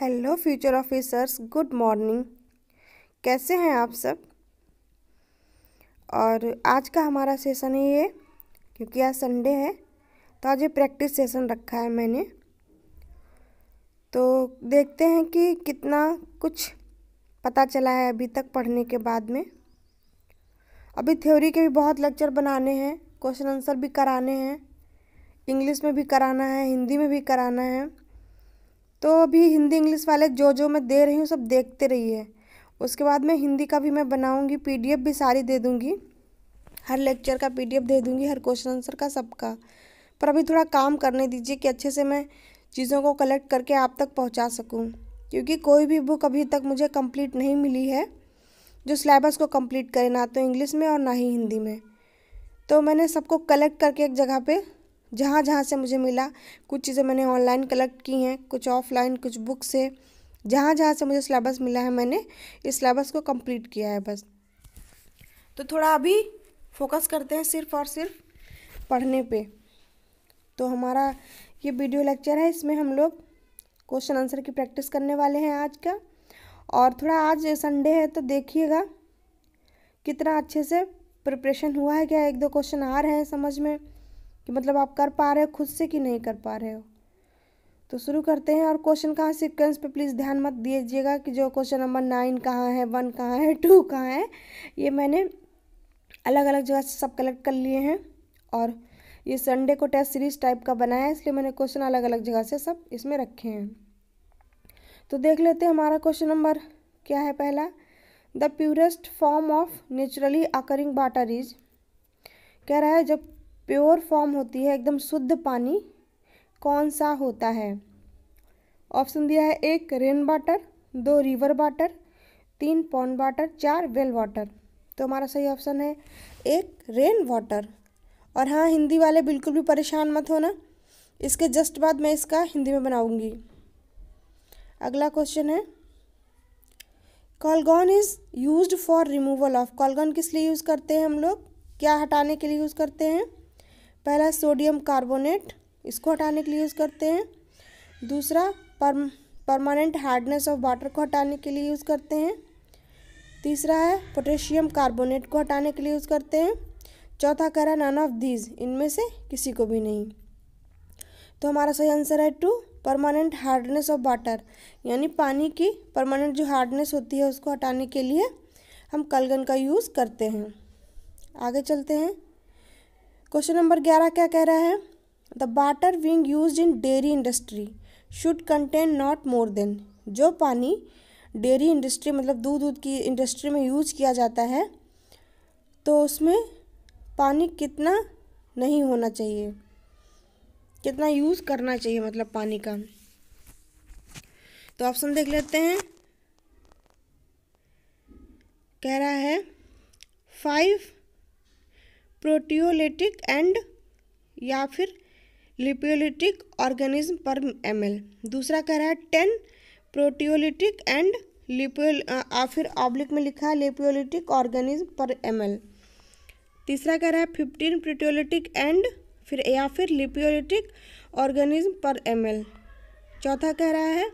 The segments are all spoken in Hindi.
hello future officers good morning कैसे हैं आप सब और आज का हमारा सेशन है ये क्योंकि आज संडे है तो आज ये प्रैक्टिस सेशन रखा है मैंने तो देखते हैं कि कितना कुछ पता चला है अभी तक पढ़ने के बाद में अभी थ्योरी के भी बहुत लेक्चर बनाने हैं क्वेश्चन आंसर भी कराने हैं इंग्लिश में भी कराना है हिंदी में भी कराना है तो अभी हिंदी इंग्लिश वाले जो जो मैं दे रही हूँ सब देखते रहिए उसके बाद मैं हिंदी का भी मैं बनाऊँगी एफ भी सारी दे दूँगी हर लेक्चर का एफ दे दूँगी हर क्वेश्चन आंसर का सबका पर अभी थोड़ा काम करने दीजिए कि अच्छे से मैं चीज़ों को कलेक्ट करके आप तक पहुँचा सकूँ क्योंकि कोई भी बुक अभी तक मुझे कम्प्लीट नहीं मिली है जो सिलेबस को कंप्लीट करे ना तो इंग्लिश में और ना ही हिंदी में तो मैंने सबको कलेक्ट करके एक जगह पे जहाँ जहाँ से मुझे मिला कुछ चीज़ें मैंने ऑनलाइन कलेक्ट की हैं कुछ ऑफलाइन कुछ बुक से जहाँ जहाँ से मुझे सिलेबस मिला है मैंने इस सिलेबस को कंप्लीट किया है बस तो थोड़ा अभी फोकस करते हैं सिर्फ और सिर्फ पढ़ने पे तो हमारा ये वीडियो लेक्चर है इसमें हम लोग क्वेश्चन आंसर की प्रैक्टिस करने वाले हैं आज का और थोड़ा आज संडे है तो देखिएगा कितना अच्छे से प्रिपरेशन हुआ है क्या एक दो क्वेश्चन आ रहे हैं समझ में कि मतलब आप कर पा रहे हो खुद से कि नहीं कर पा रहे हो तो शुरू करते हैं और क्वेश्चन कहाँ सिक्वेंस पे प्लीज़ ध्यान मत दीजिएगा कि जो क्वेश्चन नंबर नाइन कहाँ है वन कहाँ है टू कहाँ है ये मैंने अलग अलग जगह से सब कलेक्ट कर लिए हैं और ये संडे को टेस्ट सीरीज टाइप का बनाया है इसलिए मैंने क्वेश्चन अलग अलग जगह से सब इसमें रखे हैं तो देख लेते हैं हमारा क्वेश्चन नंबर क्या है पहला the purest form of naturally occurring water is कह रहा है जब प्योर फॉर्म होती है एकदम शुद्ध पानी कौन सा होता है ऑप्शन दिया है एक रेन वाटर दो रिवर वाटर तीन पॉन्ड वाटर चार वेल वाटर तो हमारा सही ऑप्शन है एक रेन वाटर और हाँ हिंदी वाले बिल्कुल भी परेशान मत होना इसके जस्ट बाद मैं इसका हिंदी में बनाऊंगी अगला क्वेश्चन है Calgon is used for removal of Calgon किस लिए यूज़ करते हैं हम लोग क्या हटाने के लिए यूज़ करते हैं पहला सोडियम कार्बोनेट इसको हटाने के लिए यूज़ करते हैं दूसरा पर परमानेंट हार्डनेस ऑफ वाटर को हटाने के लिए यूज़ करते हैं तीसरा है पोटेशियम कार्बोनेट को हटाने के लिए यूज़ करते हैं चौथा कह रहा है नन ऑफ दीज इनमें से किसी को भी नहीं तो हमारा सही आंसर है two permanent hardness of water यानी पानी की परमानेंट जो हार्डनेस होती है उसको हटाने के लिए हम कलगन का यूज़ करते हैं आगे चलते हैं क्वेश्चन नंबर ग्यारह क्या कह रहा है the water being use in dairy industry should contain not more than जो पानी डेयरी इंडस्ट्री मतलब दूध दूध की इंडस्ट्री में यूज किया जाता है तो उसमें पानी कितना नहीं होना चाहिए कितना यूज़ करना चाहिए मतलब पानी का तो ऑप्शन देख लेते हैं कह रहा है फाइव प्रोटियोलिटिक एंड या फिर लिपियोलिटिक ऑर्गेनिज्म पर एम दूसरा कह रहा है टेन प्रोटियोलिटिक एंड लिपियो या फिर ऑब्लिक में लिखा है लिपियोलिटिक ऑर्गेनिज्म पर एम तीसरा कह रहा है फिफ्टीन प्रोटियोलिटिक एंड फिर या फिर लिपियोलिटिक ऑर्गेनिज्म पर एम चौथा कह रहा है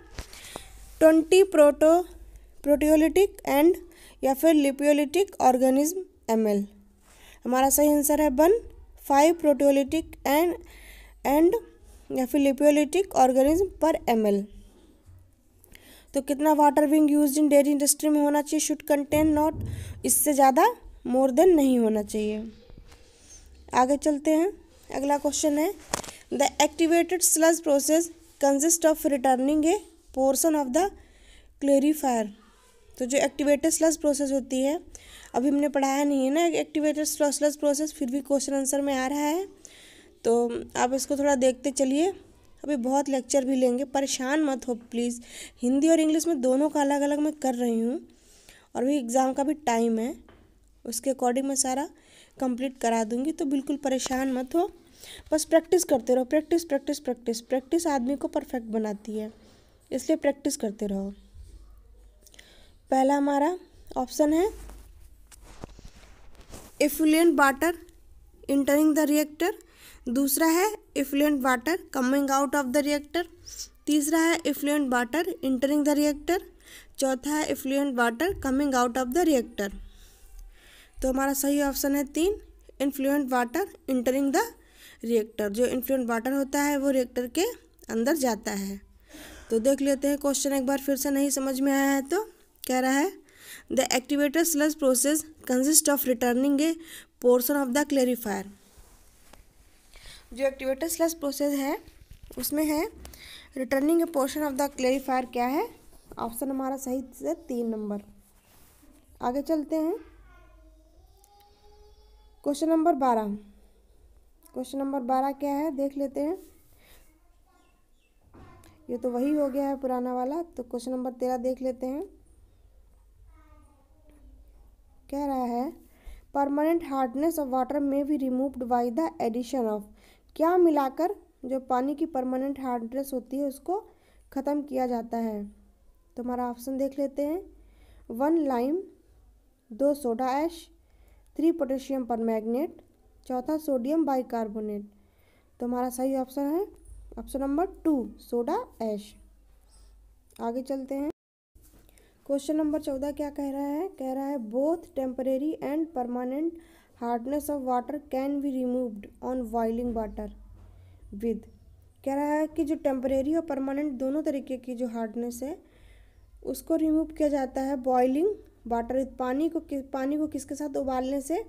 ट्वेंटी प्रोटो प्रोटियोलिटिक एंड या फिर लिपियोलिटिक ऑर्गेनिज्म एम हमारा सही आंसर है one five proteolytic and and या फिर लिपियोलिटिक ऑर्गेनिज्म पर एम तो कितना water being use in dairy industry में होना चाहिए शुड कंटेन नॉट इससे ज़्यादा मोर देन नहीं होना चाहिए आगे चलते हैं अगला क्वेश्चन है the activated sludge process consist of returning a portion of the clarifier तो जो एक्टिवेटेड स्लस प्रोसेस होती है अभी हमने पढ़ाया नहीं है ना एक्टिवेटेड स्लस प्रोसेस फिर भी क्वेश्चन आंसर में आ रहा है तो आप इसको थोड़ा देखते चलिए अभी बहुत लेक्चर भी लेंगे परेशान मत हो प्लीज़ हिंदी और इंग्लिश में दोनों का अलग अलग मैं कर रही हूँ और भी एग्ज़ाम का भी टाइम है उसके अकॉर्डिंग मैं सारा कंप्लीट करा दूँगी तो बिल्कुल परेशान मत हो बस प्रैक्टिस करते रहो प्रैक्टिस प्रैक्टिस प्रैक्टिस प्रैक्टिस आदमी को परफेक्ट बनाती है इसलिए प्रैक्टिस करते रहो पहला हमारा ऑप्शन है effluent water entering the reactor दूसरा है effluent water coming out of the reactor तीसरा है effluent water entering the reactor चौथा है effluent water coming out of the reactor तो हमारा सही ऑप्शन है तीन influent water entering the reactor जो इन्फ्लुएंट वाटर होता है वो रिएक्टर के अंदर जाता है तो देख लेते हैं क्वेश्चन एक बार फिर से नहीं समझ में आया है तो कह रहा है the activator sludge process consist of returning a portion of the clarifier जो एक्टिवेटर स्लज प्रोसेस है उसमें है returning a portion of the clarifier क्या है ऑप्शन हमारा सही से तीन नंबर आगे चलते हैं क्वेश्चन नंबर बारह क्वेश्चन नंबर बारह क्या है देख लेते हैं ये तो वही हो गया है पुराना वाला तो क्वेश्चन नंबर तेरह देख लेते हैं कह रहा है परमानेंट हार्डनेस ऑफ वाटर में भी removed by the addition of क्या मिलाकर जो पानी की परमानेंट हार्डनेस होती है उसको ख़त्म किया जाता है तो हमारा ऑप्शन देख लेते हैं वन लाइम दो soda ash three potassium permanganate चौथा सोडियम बाइकार्बोनेट तो हमारा सही ऑप्शन है option number two soda ash आगे चलते हैं क्वेश्चन नंबर चौदह क्या कह रहा है कह रहा है both temporary and permanent hardness of water can be removed on boiling water with कह रहा है कि जो टेम्परेरी और परमानेंट दोनों तरीके की जो हार्डनेस है उसको रिमूव किया जाता है बॉइलिंग वाटर विद पानी को किस पानी को किसके साथ उबालने से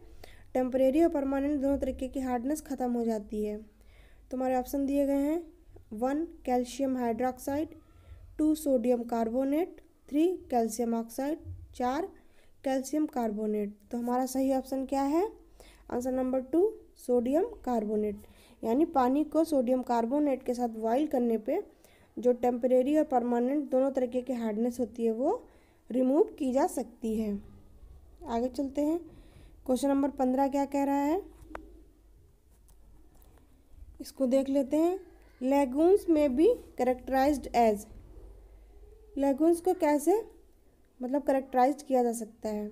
टेम्परेरी और परमानेंट दोनों तरीके की हार्डनेस ख़त्म हो जाती है तुम्हारे ऑप्शन दिए गए हैं one calcium hydroxide two sodium carbonate three calcium oxide चार कैल्शियम कार्बोनेट तो हमारा सही ऑप्शन क्या है answer number two sodium carbonate यानी पानी को सोडियम कार्बोनेट के साथ बॉइल करने पे जो टेम्परेरी और परमानेंट दोनों तरीके की हार्डनेस होती है वो रिमूव की जा सकती है आगे चलते हैं क्वेश्चन नंबर पंद्रह क्या कह रहा है इसको देख लेते हैं लेगून्स में भी करेक्टराइज्ड एज लेगुन्स को कैसे मतलब करेक्टराइज किया जा सकता है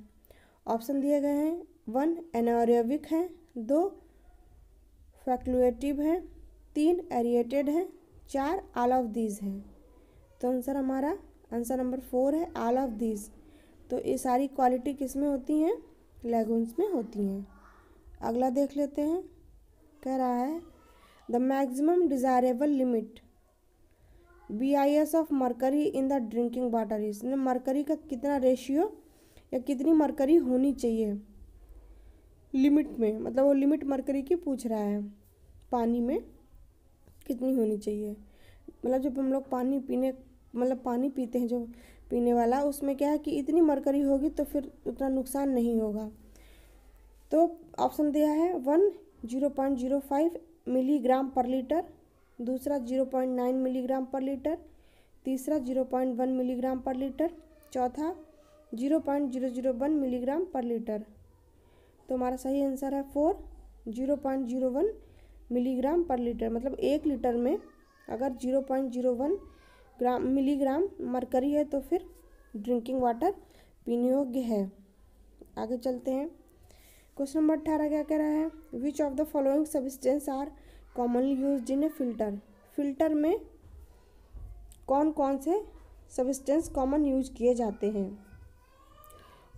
ऑप्शन दिए गए हैं वन एनारियोबिक है दो फैक्लुएटिव है तीन एरिएटेड है चार आल ऑफ दीज हैं तो आंसर हमारा आंसर नंबर फोर है आल ऑफ दीज तो ये सारी क्वालिटी किस में होती हैं लेगुन्स में होती हैं अगला देख लेते हैं कह रहा है the maximum desirable limit B I S of mercury in the drinking water इसमें मरकरी का कितना रेशियो या कितनी मरकरी होनी चाहिए लिमिट में मतलब वो लिमिट मरकरी की पूछ रहा है पानी में कितनी होनी चाहिए मतलब जब हम लोग पानी पीने मतलब पानी पीते हैं जो पीने वाला उसमें क्या है कि इतनी मरकरी होगी तो फिर उतना नुकसान नहीं होगा तो ऑप्शन दिया है one zero point zero five milligram per litre दूसरा 0.9 मिलीग्राम पर लीटर तीसरा 0.1 मिलीग्राम पर लीटर चौथा 0.001 मिलीग्राम पर लीटर तो हमारा सही आंसर है four zero point zero one milligram per litre मतलब एक लीटर में अगर zero point zero one gram milligram mercury है तो फिर ड्रिंकिंग वाटर पीने योग्य है आगे चलते हैं क्वेश्चन नंबर अठारह क्या कह रहा है which of the following substance are commonly use in a filter filter में कौन कौन से सबिस्टेंस कॉमन यूज किए जाते हैं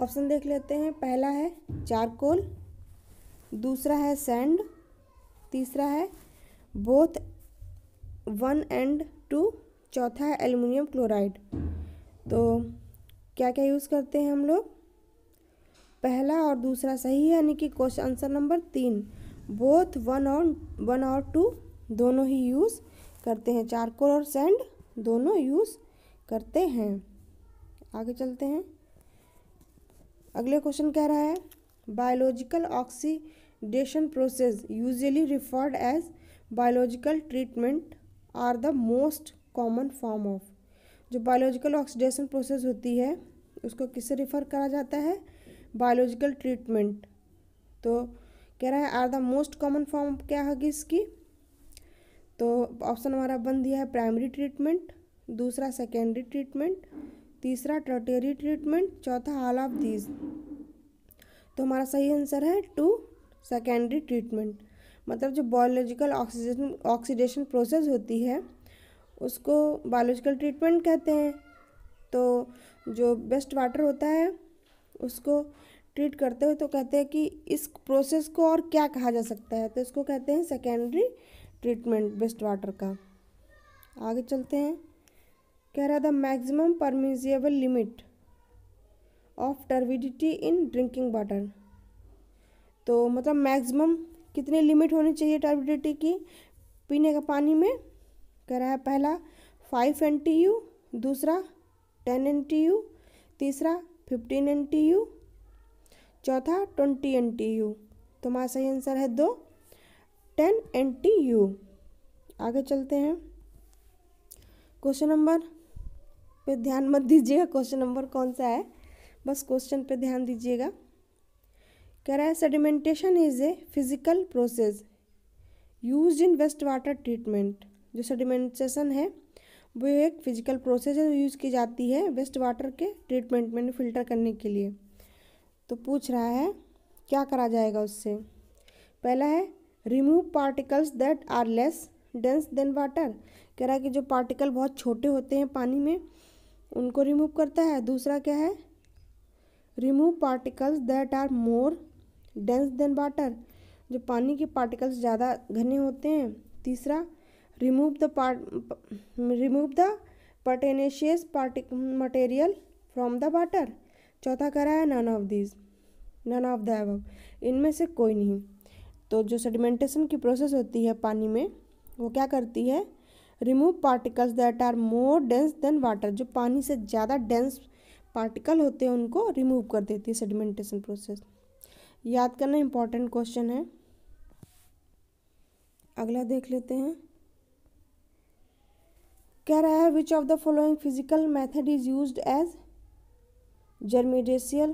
ऑप्शन देख लेते हैं पहला है चारकोल दूसरा है सैंड तीसरा है बोथ वन एंड टू चौथा है एल्युमिनियम क्लोराइड तो क्या क्या यूज़ करते हैं हम लोग पहला और दूसरा सही है यानी कि क्वेश्चन आंसर नंबर तीन बोथ वन और वन और टू दोनों ही यूज़ करते हैं चारकोल और सैंड दोनों यूज़ करते हैं आगे चलते हैं अगले क्वेश्चन कह रहा है biological oxidation process usually referred as biological treatment are the most common form of जो बायोलॉजिकल ऑक्सीडेशन प्रोसेस होती है उसको किससे रिफ़र करा जाता है बायोलॉजिकल ट्रीटमेंट तो कह रहा है are the most common form क्या होगी इसकी तो ऑप्शन हमारा बन दिया है प्राइमरी ट्रीटमेंट दूसरा सेकेंडरी ट्रीटमेंट तीसरा टर्टेरी ट्रीटमेंट चौथा ऑल ऑफ दीज तो हमारा सही आंसर है टू सेकेंडरी ट्रीटमेंट मतलब जो बायोलॉजिकल ऑक्सीजन ऑक्सीडेशन प्रोसेस होती है उसको बायोलॉजिकल ट्रीटमेंट कहते हैं तो जो बेस्ट वाटर होता है उसको ट्रीट करते हुए तो कहते हैं कि इस प्रोसेस को और क्या कहा जा सकता है तो इसको कहते हैं सेकेंडरी ट्रीटमेंट वेस्ट वाटर का आगे चलते हैं कह रहा था maximum permissible limit of turbidity in drinking water तो मतलब मैक्सिमम कितनी लिमिट होनी चाहिए टर्विडिटी की पीने का पानी में कह रहा है पहला फाइव एन टी यू दूसरा टेन एन टी यू तीसरा फिफ्टीन एन टी यू चौथा ट्वेंटी एन टी यू तो हमारा सही आंसर है दो टेन एन टी यू आगे चलते हैं क्वेश्चन नंबर पे ध्यान मत दीजिएगा क्वेश्चन नंबर कौन सा है बस क्वेश्चन पे ध्यान दीजिएगा कह रहा है sedimentation is a physical process use in waste water treatment जो सेडिमेंटेशन है वो एक फिजिकल प्रोसेस है जो यूज़ की जाती है वेस्ट वाटर के ट्रीटमेंट में फिल्टर करने के लिए तो पूछ रहा है क्या करा जाएगा उससे पहला है remove particles that are less dense than water कह रहा है कि जो पार्टिकल बहुत छोटे होते हैं पानी में उनको रिमूव करता है दूसरा क्या है remove particles that are more dense than water जो पानी के पार्टिकल्स ज़्यादा घने होते हैं तीसरा remove the part remove the pertinacious particulate material from the water चौथा कह रहा है none of these none of the above इनमें से कोई नहीं तो जो सेडिमेंटेशन की प्रोसेस होती है पानी में वो क्या करती है remove particles that are more dense than water जो पानी से ज़्यादा डेंस पार्टिकल होते हैं उनको रिमूव कर देती है सेडिमेंटेशन प्रोसेस याद करना इम्पॉर्टेंट क्वेश्चन है अगला देख लेते हैं कह रहा है which of the following physical method is use as germicidal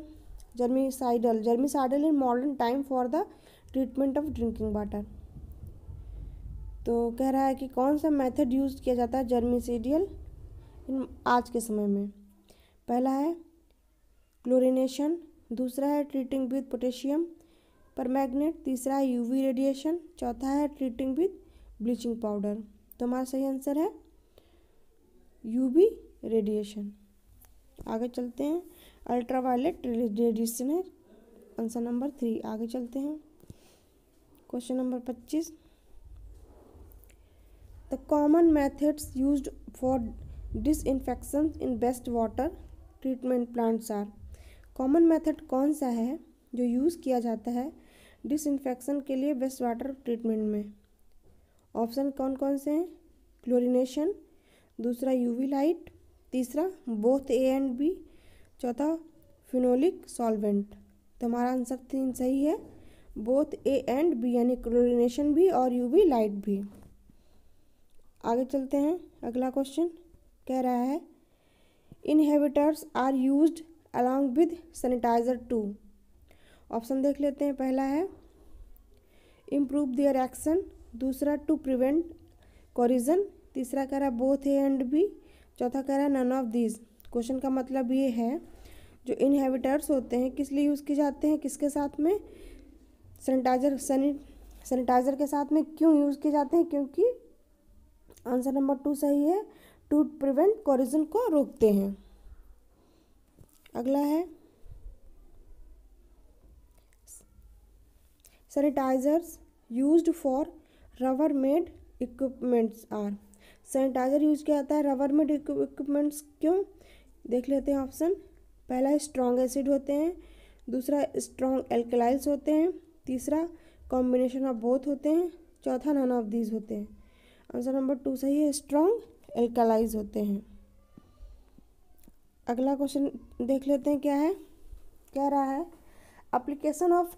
germicidal germicidal in modern time for the treatment of drinking water तो कह रहा है कि कौन सा मेथड यूज़ किया जाता है जर्मिसीडियल आज के समय में पहला है क्लोरिनेशन दूसरा है treating with potassium permanganate तीसरा है यूवी रेडिएशन चौथा है ट्रीटिंग विद ब्लीचिंग पाउडर तो हमारा सही आंसर है यूवी रेडिएशन आगे चलते हैं अल्ट्रावायलेट रेडिएशन है आंसर नंबर थ्री आगे चलते हैं क्वेश्चन नंबर पच्चीस the common methods use for disinfection in waste water treatment plants are common method कौन सा है जो यूज़ किया जाता है डिसइनफेक्शन के लिए बेस्ट वाटर ट्रीटमेंट में ऑप्शन कौन कौन से हैं क्लोरिनेशन दूसरा यूवी लाइट तीसरा बोथ ए एंड बी चौथा फिनोलिक सॉल्वेंट तो हमारा आंसर तीन सही है बोथ ए एंड बी यानी क्लोरिनेशन भी और यू वी लाइट भी आगे चलते हैं अगला क्वेश्चन कह रहा है inhibitors are used along with sanitizer to option देख लेते हैं पहला है इम्प्रूव देयर एक्शन दूसरा टू प्रिवेंट कॉरिजन तीसरा कह रहा है बोथ ए एंड बी चौथा कह रहा है नन ऑफ दीज क्वेश्चन का मतलब ये है जो इनहेबिटर्स होते हैं किस लिए यूज़ किए जाते हैं किसके साथ में सैनिटाइजर सैनिटाइजर के साथ में क्यों यूज़ किए जाते हैं क्योंकि आंसर नंबर टू सही है टू प्रिवेंट कॉरिजन को रोकते हैं अगला है sanitizers used for rubber made equipments are sanitizer use किया जाता है रबर मेड इक्विपमेंट्स क्यों देख लेते हैं ऑप्शन पहला स्ट्रॉन्ग एसिड होते हैं दूसरा स्ट्रॉन्ग एल्कलाइल्स होते हैं तीसरा कॉम्बिनेशन ऑफ बोथ होते हैं चौथा नन ऑफ दीज होते हैं आंसर नंबर टू सही है स्ट्रॉन्ग एल्कलाइज होते हैं अगला क्वेश्चन देख लेते हैं क्या है कह रहा है application of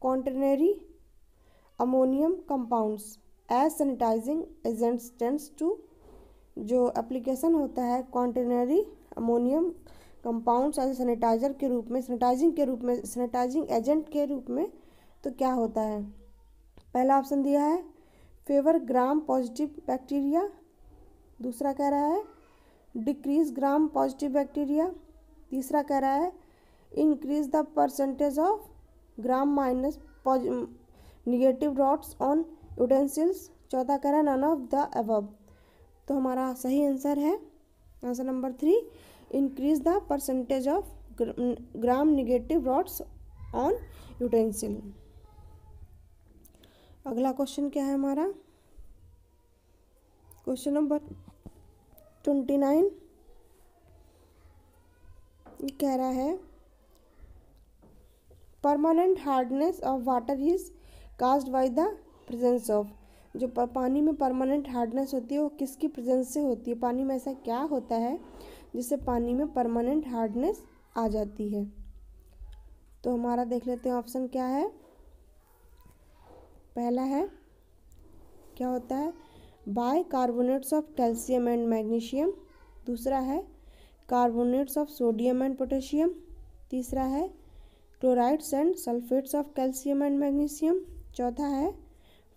quaternary ammonium compounds as sanitizing agents tends to जो एप्लीकेशन होता है quaternary ammonium compounds as sanitizer के रूप में सैनिटाइजिंग के रूप में सैनिटाइजिंग एजेंट के रूप में तो क्या होता है पहला ऑप्शन दिया है फेवर ग्राम पॉजिटिव बैक्टीरिया दूसरा कह रहा है डिक्रीज ग्राम पॉजिटिव बैक्टीरिया तीसरा कह रहा है increase the percentage of gram minus negative rods on utensils चौथा कह रहा है नन ऑफ द एबव तो हमारा सही आंसर है answer number three increase the percentage of gram negative rods on utensil अगला क्वेश्चन क्या है हमारा क्वेश्चन नंबर ट्वेंटी नाइन कह रहा है permanent hardness of water is caused by the presence of जो पानी में परमानेंट हार्डनेस होती है वो किसकी प्रेजेंस से होती है पानी में ऐसा क्या होता है जिससे पानी में परमानेंट हार्डनेस आ जाती है तो हमारा देख लेते हैं ऑप्शन क्या है पहला है क्या होता है bicarbonates of calcium and magnesium दूसरा है carbonates of sodium and potassium तीसरा है chlorides and sulphates of calcium and magnesium चौथा है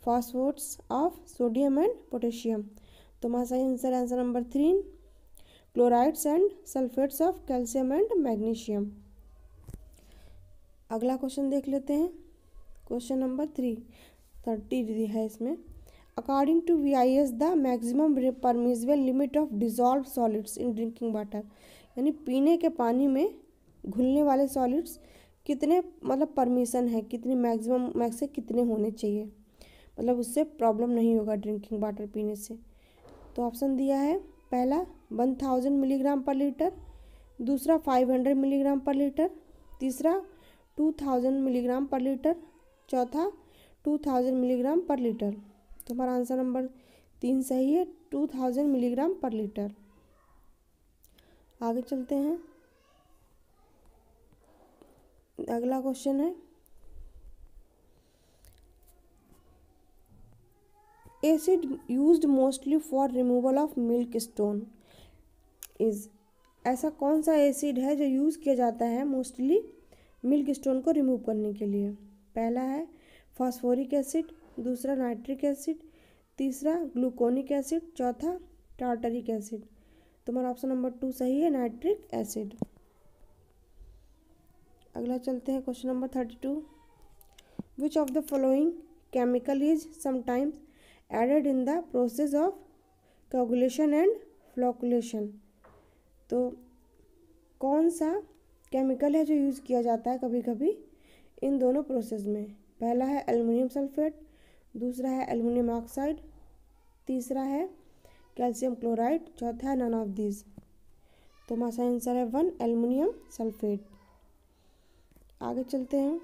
phosphates of sodium and potassium तो हमारा सही answer answer number three chlorides and sulphates of calcium and magnesium अगला क्वेश्चन देख लेते हैं क्वेश्चन नंबर थ्री थर्टी है इसमें according to V I S the maximum permissible limit of dissolve solids in drinking water यानी पीने के पानी में घुलने वाले सॉलिड्स कितने मतलब परमिशन है कितने मैक्सिमम मैक्स कितने होने चाहिए मतलब उससे प्रॉब्लम नहीं होगा ड्रिंकिंग वाटर पीने से तो ऑप्शन दिया है पहला one thousand milligram per litre दूसरा five hundred milligram per litre तीसरा two thousand milligram per litre चौथा two thousand milligram per litre तो हमारा आंसर नंबर तीन सही है two thousand milligram per litre आगे चलते हैं अगला क्वेश्चन है acid use mostly for removal of milk stone is ऐसा कौन सा एसिड है जो यूज़ किया जाता है मोस्टली मिल्क स्टोन को रिमूव करने के लिए पहला है फॉस्फोरिक एसिड दूसरा नाइट्रिक एसिड तीसरा ग्लूकोनिक एसिड चौथा टार्टरिक एसिड तुम्हारा ऑप्शन नंबर टू सही है नाइट्रिक एसिड अगला चलते हैं question number thirty two which of the following chemical is sometimes added in the process of coagulation and flocculation तो कौन सा केमिकल है जो यूज़ किया जाता है कभी कभी इन दोनों प्रोसेस में पहला है एल्युमिनियम सल्फेट दूसरा है एल्युमिनियम ऑक्साइड तीसरा है कैल्शियम क्लोराइड चौथा है नन ऑफ दीज तो हमारा आंसर है वन एल्युमिनियम सल्फेट आगे चलते हैं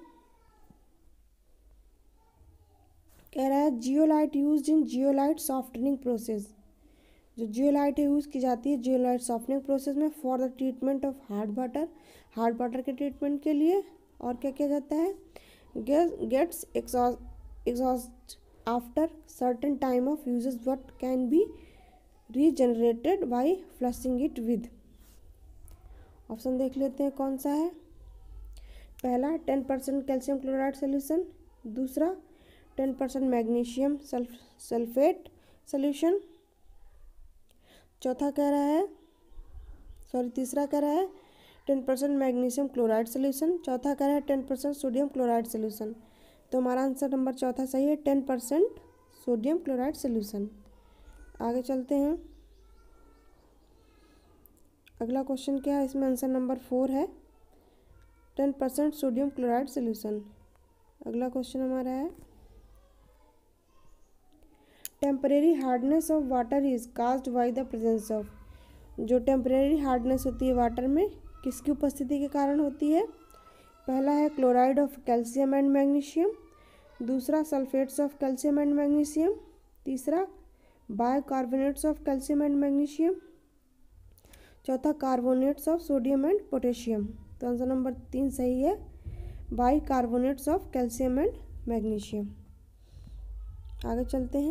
कह रहा है zeolite use in zeolite softening process जो जियोलाइट है यूज़ की जाती है जियोलाइट सॉफ्टनिंग प्रोसेस में for the treatment of hard water hard water के ट्रीटमेंट के लिए और क्या किया जाता है gets exhaust after certain time of use what can be regenerated by flushing it with option देख लेते हैं कौन सा है पहला ten percent calcium chloride solution दूसरा ten percent magnesium sulph sulphate solution चौथा कह रहा है सॉरी तीसरा कह रहा है ten percent magnesium chloride solution चौथा कह रहा है ten percent sodium chloride solution तो हमारा आंसर नंबर चौथा सही है ten percent sodium chloride solution आगे चलते हैं अगला क्वेश्चन क्या है इसमें आंसर नंबर फोर है ten percent sodium chloride solution अगला क्वेश्चन हमारा है temporary hardness of water is caused by the presence of जो टेम्परेरी हार्डनेस होती है वाटर में किसकी उपस्थिति के कारण होती है पहला है chloride of calcium and magnesium दूसरा sulphates of calcium and magnesium तीसरा bicarbonates of calcium and magnesium चौथा carbonates of sodium and potassium तो आंसर नंबर तीन सही है bicarbonates of calcium and magnesium आगे चलते हैं